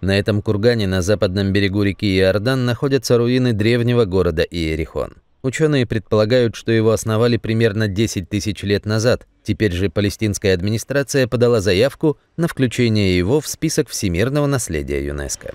На этом кургане на западном берегу реки Иордан находятся руины древнего города Иерихон. Ученые предполагают, что его основали примерно 10 тысяч лет назад. Теперь же палестинская администрация подала заявку на включение его в список всемирного наследия ЮНЕСКО.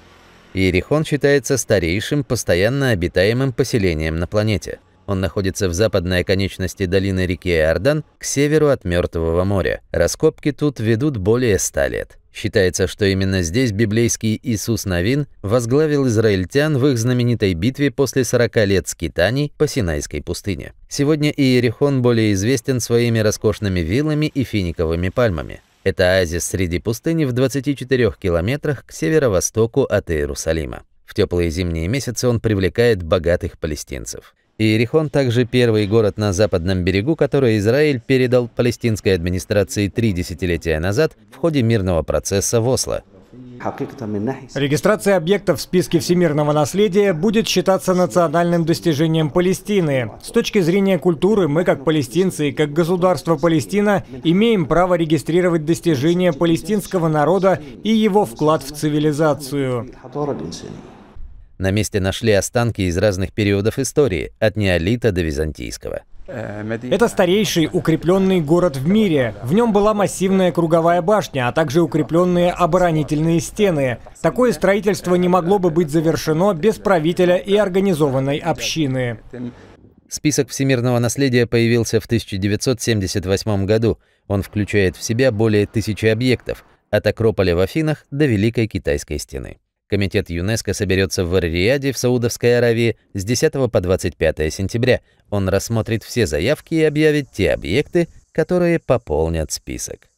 Иерихон считается старейшим постоянно обитаемым поселением на планете. Он находится в западной оконечности долины реки Иордан к северу от Мертвого моря. Раскопки тут ведут более 100 лет. Считается, что именно здесь библейский Иисус Навин возглавил израильтян в их знаменитой битве после 40 лет скитаний по Синайской пустыне. Сегодня Иерихон более известен своими роскошными виллами и финиковыми пальмами. Это оазис среди пустыни в 24 километрах к северо-востоку от Иерусалима. В теплые зимние месяцы он привлекает богатых палестинцев. Иерихон также первый город на западном берегу, который Израиль передал палестинской администрации три десятилетия назад в ходе мирного процесса в Осло. Регистрация объектов в списке всемирного наследия будет считаться национальным достижением Палестины. С точки зрения культуры мы, как палестинцы и как государство Палестина, имеем право регистрировать достижения палестинского народа и его вклад в цивилизацию. На месте нашли останки из разных периодов истории, от неолита до византийского. Это старейший укрепленный город в мире. В нем была массивная круговая башня, а также укрепленные оборонительные стены. Такое строительство не могло бы быть завершено без правителя и организованной общины. Список всемирного наследия появился в 1978 году. Он включает в себя более тысячи объектов, от Акрополя в Афинах до Великой Китайской стены. Комитет ЮНЕСКО соберется в Ар-Рияде в Саудовской Аравии с 10 по 25 сентября. Он рассмотрит все заявки и объявит те объекты, которые пополнят список.